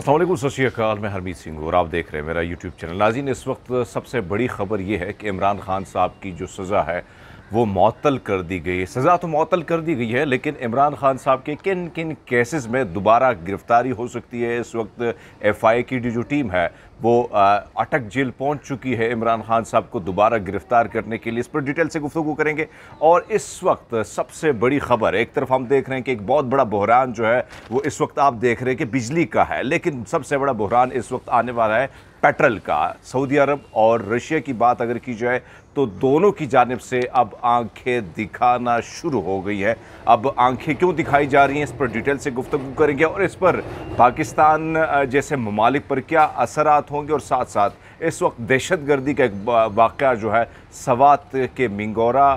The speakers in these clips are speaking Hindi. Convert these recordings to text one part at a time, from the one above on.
असलम सत्याकाल मैं हरमीत सिंह और आप देख रहे हैं मेरा यूट्यूब चैनल नाजीन इस वक्त सबसे बड़ी खबर यह है कि इमरान खान साहब की जो सज़ा है वो मअतल कर दी गई है सज़ा तो मअतल कर दी गई है लेकिन इमरान खान साहब के किन किन केसेस में दोबारा गिरफ्तारी हो सकती है इस वक्त ए की जो टीम है वो अटक जेल पहुंच चुकी है इमरान खान साहब को दोबारा गिरफ्तार करने के लिए इस पर डिटेल से गुफ्तु करेंगे और इस वक्त सबसे बड़ी खबर एक तरफ हम देख रहे हैं कि एक बहुत बड़ा बहरान जो है वो इस वक्त आप देख रहे हैं कि बिजली का है लेकिन सबसे बड़ा बहरान इस वक्त आने वाला है पेट्रल का सऊदी अरब और रशिया की बात अगर की जाए तो दोनों की जानब से अब आंखें दिखाना शुरू हो गई है अब आंखें क्यों दिखाई जा रही हैं इस पर डिटेल से गुफ्तु करेंगे और इस पर पाकिस्तान जैसे ममालिक पर क्या असरात होंगे और साथ साथ इस वक्त दहशत गर्दी का एक वाक़ जो है सवात के मिंगोरा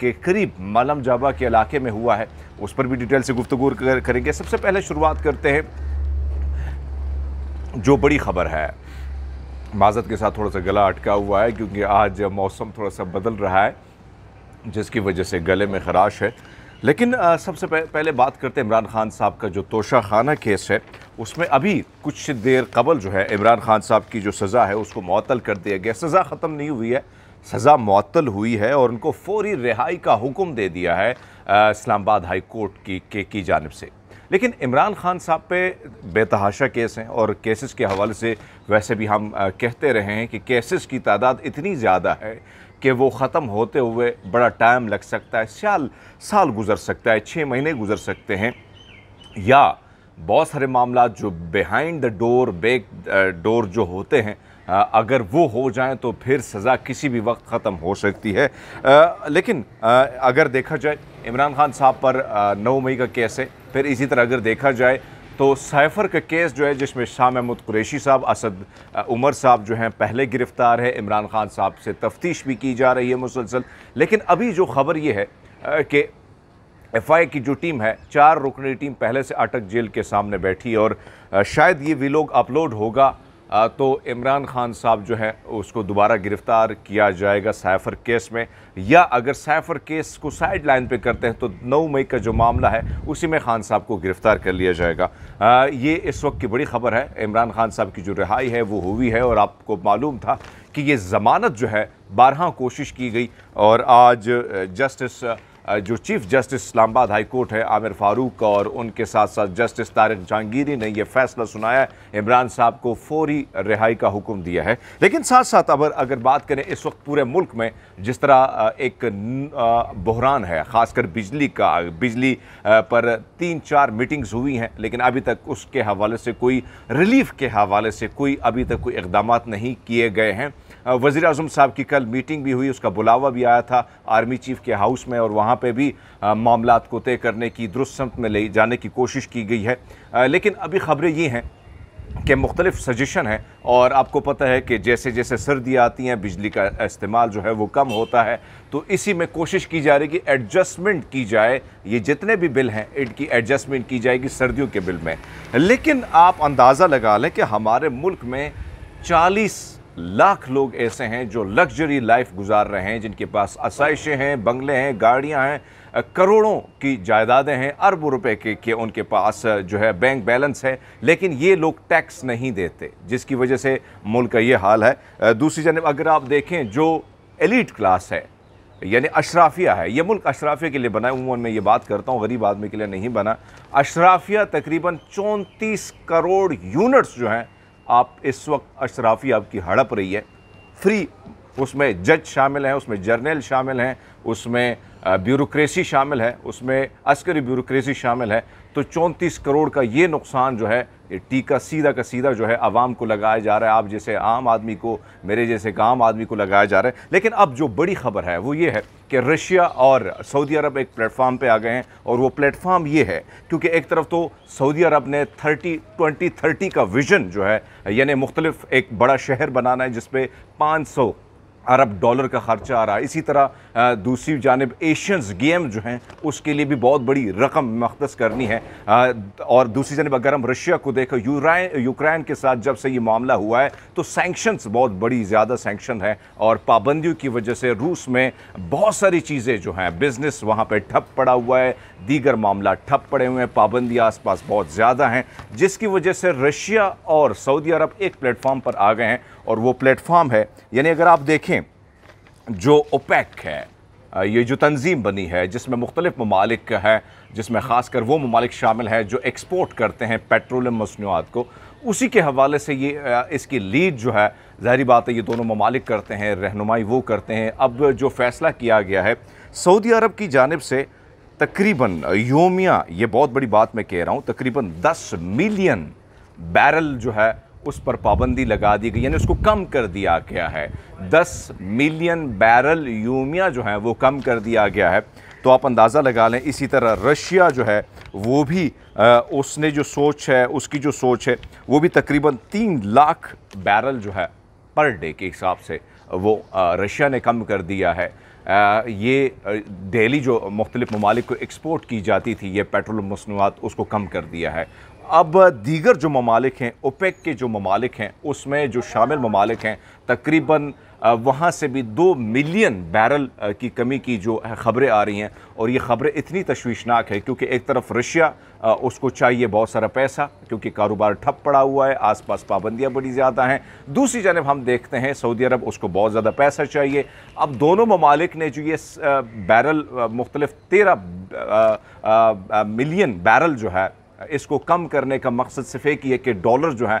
के करीब मलम जाबा के इलाके में हुआ है उस पर भी डिटेल से गुफ्तु करेंगे सबसे पहले शुरुआत करते हैं जो बड़ी खबर है माजत के साथ थोड़ा सा गला अटका हुआ है क्योंकि आज मौसम थोड़ा सा बदल रहा है जिसकी वजह से गले में खराश है लेकिन सबसे पहले बात करते हैं इमरान खान साहब का जो तोशा खाना केस है उसमें अभी कुछ देर कबल जो है इमरान खान साहब की जो सज़ा है उसको मअतल कर दिया गया सज़ा ख़त्म नहीं हुई है सज़ा मअतल हुई है और उनको फौरी रिहाई का हुक्म दे दिया है इस्लामाबाद हाई कोर्ट की के की जानब से लेकिन इमरान खान साहब पे बेतहाशा केस हैं और केसेस के हवाले से वैसे भी हम कहते रहे हैं कि केसेस की तादाद इतनी ज़्यादा है कि वो ख़त्म होते हुए बड़ा टाइम लग सकता है साल साल गुजर सकता है छः महीने गुजर सकते हैं या बहुत सारे मामला जो behind the door back door जो होते हैं अगर वो हो जाएं तो फिर सज़ा किसी भी वक्त ख़त्म हो सकती है लेकिन अगर देखा जाए इमरान खान साहब पर नौ मई का केस है फिर इसी तरह अगर देखा जाए तो साइफर का केस जो है जिसमें शाह महमूद कुरैशी साहब असद उमर साहब जो हैं पहले गिरफ़्तार है इमरान खान साहब से तफ्तीश भी की जा रही है मुसलसल लेकिन अभी जो खबर ये है कि एफ आई की जो टीम है चार रुकनी टीम पहले से अटक जेल के सामने बैठी और शायद ये वीलोग अपलोड होगा तो इमरान खान साहब जो हैं उसको दोबारा गिरफ़्तार किया जाएगा सैफर केस में या अगर सैफर केस को साइड लाइन पर करते हैं तो 9 मई का जो मामला है उसी में खान साहब को गिरफ़्तार कर लिया जाएगा आ, ये इस वक्त की बड़ी खबर है इमरान खान साहब की जो रिहाई है वो हुई है और आपको मालूम था कि ये ज़मानत जो है बारह कोशिश की गई और आज जस्टिस जो chief justice Islamabad high court है आमिर फारूक और उनके साथ साथ जस्टिस तारिक जहांगीरी ने यह फैसला सुनाया इमरान साहब को फौरी रिहाई का हुक्म दिया है लेकिन साथ साथ अब अगर बात करें इस वक्त पूरे मुल्क में जिस तरह एक बहरान है ख़ासकर बिजली का बिजली पर तीन चार मीटिंग्स हुई हैं लेकिन अभी तक उसके हवाले से कोई रिलीफ के हवाले से कोई अभी तक कोई इकदाम नहीं किए गए हैं वज़ी अजम साहब की कल मीटिंग भी हुई उसका बुलावा भी आया था आर्मी चीफ के हाउस में और वहाँ पर भी मामला को तय करने की दुरुस्त में ले जाने की कोशिश की गई है लेकिन अभी खबरें ये हैं के मुख्तलिफ सजेशन हैं और आपको पता है कि जैसे जैसे सर्दी आती हैं बिजली का इस्तेमाल जो है वो कम होता है तो इसी में कोशिश की जा रही कि एडजस्टमेंट की जाए ये जितने भी बिल हैं इनकी एडजस्टमेंट की जाएगी सर्दियों के बिल में लेकिन आप अंदाज़ा लगा लें कि हमारे मुल्क में चालीस लाख लोग ऐसे हैं जो लग्जरी लाइफ गुजार रहे हैं जिनके पास आसाइशें हैं बंगले हैं गाड़ियां हैं करोड़ों की जायदादें हैं अरबों रुपए के, के उनके पास जो है बैंक बैलेंस है लेकिन ये लोग टैक्स नहीं देते जिसकी वजह से मुल्क का ये हाल है दूसरी जानब अगर आप देखें जो एलिट क्लास है यानी अशराफिया है ये मुल्क अशराफिया के लिए बना है उमूमन मैं ये बात करता हूँ गरीब आदमी के लिए नहीं बना अशराफिया तकरीबन चौंतीस करोड़ यूनिट्स जो हैं आप इस वक्त अशराफी आपकी हड़प रही है फ्री उसमें जज शामिल हैं उसमें जर्नल शामिल हैं उसमें ब्यूरोक्रेसी शामिल है उसमें अस्करी ब्यूरोक्रेसी शामिल है तो 34 करोड़ का ये नुकसान जो है ये टीका सीधा का सीधा जो है आवाम को लगाया जा रहा है आप जैसे आम आदमी को मेरे जैसे एक आम आदमी को लगाया जा रहा है लेकिन अब जो बड़ी खबर है वो ये है कि रशिया और सऊदी अरब एक प्लेटफार्म पे आ गए हैं और वो प्लेटफार्म ये है क्योंकि एक तरफ तो सऊदी अरब ने 30 2030 का विज़न जो है यानी मुख्तलिफ एक बड़ा शहर बनाना है जिसपे सौ अरब डॉलर का ख़र्चा आ रहा है इसी तरह दूसरी जानब एशियंस गेम जो हैं उसके लिए भी बहुत बड़ी रकम मख्तस करनी है और दूसरी जानब अगर हम रशिया को देखें यूक्रेन के साथ जब से ये मामला हुआ है तो सैंक्शंस बहुत बड़ी ज़्यादा सैंक्शन है और पाबंदियों की वजह से रूस में बहुत सारी चीज़ें जो हैं बिज़नेस वहाँ पर ठप पड़ा हुआ है दीगर मामला ठप पड़े हुए हैं आस पास बहुत ज़्यादा हैं जिसकी वजह से रशिया और सऊदी अरब एक प्लेटफॉर्म पर आ गए हैं और वो प्लेटफॉर्म है यानी अगर आप देखें जो ओपैक है ये जो तंजीम बनी है जिसमें मुख्तलिफ ममालिक हैं जिसमें ख़ास कर वो ममालिक शामिल हैं जो एक्सपोर्ट करते हैं पेट्रोलियम मसनूआत को उसी के हवाले से ये इसकी लीड जो है जहरी बात है ये दोनों ममालिक करते हैं रहनुमाई वो करते हैं अब जो फ़ैसला किया गया है सऊदी अरब की जानब से तकरीबन योमिया ये बहुत बड़ी बात मैं कह रहा हूँ तकरीबन दस मिलियन बैरल जो है उस पर पाबंदी लगा दी गई यानी उसको कम कर दिया गया है दस मिलियन बैरल यूमिया जो है वो कम कर दिया गया है तो आप अंदाज़ा लगा लें इसी तरह रशिया जो है वो भी आ, उसने जो सोच है उसकी जो सोच है वो भी तकरीबन तीन लाख बैरल जो है पर डे के हिसाब से वो रशिया ने कम कर दिया है आ, ये डेली जो मुख्तलिफ ममालिक को एक्सपोर्ट की जाती थी ये पेट्रोल मसनूआत उसको कम कर दिया है अब दीगर जो ममालिक हैं ओपेक के जो ममालिक हैं उसमें जो शामिल ममालिक हैं तकरीबन वहाँ से भी दो मिलियन बैरल की कमी की जो ख़बरें आ रही हैं और ये ख़बरें इतनी तशवीशनाक है क्योंकि एक तरफ रशिया उसको चाहिए बहुत सारा पैसा क्योंकि कारोबार ठप पड़ा हुआ है आसपास पाबंदियाँ बड़ी ज़्यादा हैं दूसरी जानब हम देखते हैं सऊदी अरब उसको बहुत ज़्यादा पैसा चाहिए अब दोनों ममालिक ने जो ये बैरल मुख्तलिफ तेरह मिलियन बैरल जो है इसको कम करने का मकसद सिर्फ एक ही है कि डॉलर जो है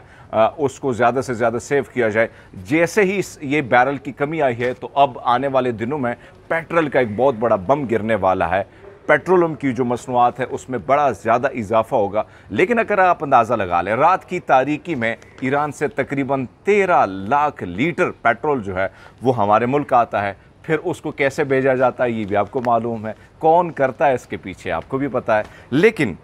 उसको ज़्यादा से ज़्यादा सेव किया जाए जैसे ही इस ये बैरल की कमी आई है तो अब आने वाले दिनों में पेट्रोल का एक बहुत बड़ा बम गिरने वाला है पेट्रोलियम की जो मसनूआत है उसमें बड़ा ज़्यादा इजाफा होगा लेकिन अगर आप अंदाज़ा लगा लें रात की तारीकी में ईरान से तकरीबन तेरह लाख लीटर पेट्रोल जो है वो हमारे मुल्क आता है फिर उसको कैसे भेजा जाता है ये भी आपको मालूम है कौन करता है इसके पीछे आपको भी पता है लेकिन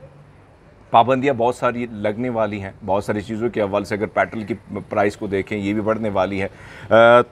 पाबंदियाँ बहुत सारी लगने वाली हैं बहुत सारी चीज़ों के हवाले से अगर पेट्रोल की प्राइस को देखें ये भी बढ़ने वाली है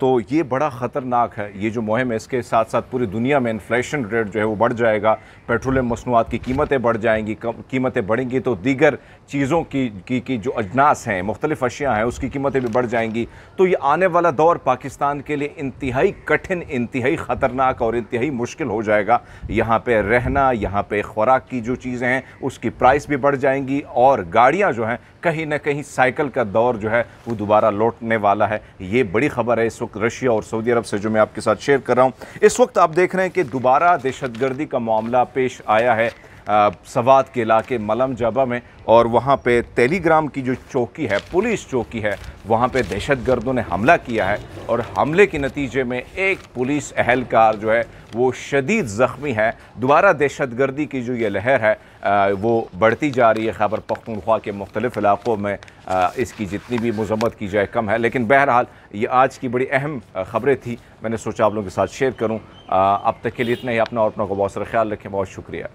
तो ये बड़ा ख़तरनाक है ये जो मुहिम है इसके साथ साथ पूरी दुनिया में इन्फ्लेशन रेट जो है वो बढ़ जाएगा पेट्रोलियम मसनूआत की कीमतें बढ़ जाएंगी कीमतें बढ़ेंगी तो दीगर चीज़ों की, की, की जो अजनास हैं मुख्तलिफ अशियाँ हैं उसकी कीमतें भी बढ़ जाएंगी तो ये आने वाला दौर पाकिस्तान के लिए इंतहाई कठिन इंतहाई ख़तरनाक और इंतहाई मुश्किल हो जाएगा यहाँ पर रहना यहाँ पर खुराक की जो चीज़ें हैं उसकी प्राइस भी बढ़ जाएंगी और गाड़ियां जो हैं कहीं ना कहीं साइकिल का दौर जो है वो दोबारा लौटने वाला है ये बड़ी खबर है इस वक्त रशिया और सऊदी अरब से जो मैं आपके साथ शेयर कर रहा हूँ इस वक्त आप देख रहे हैं कि दोबारा दहशतगर्दी का मामला पेश आया है सवाद के इलाके मलम जाबा में और वहाँ पे टेलीग्राम की जो चौकी है पुलिस चौकी है वहाँ पे दहशतगर्दों ने हमला किया है और हमले के नतीजे में एक पुलिस अहलकार जो है वो शदीद ज़ख्मी है दोबारा दहशतगर्दी की जो ये लहर है वो बढ़ती जा रही है खैबर पख्तूनख्वा के मुख्तलिफ इलाक़ों में इसकी जितनी भी मजम्मत की जाए कम है लेकिन बहरहाल ये आज की बड़ी अहम ख़बरें थी मैंने सोचा आप लोगों के साथ शेयर करूँ अब तक के लिए इतना ही अपना और अपना को बहुत सारा ख्याल रखें बहुत शुक्रिया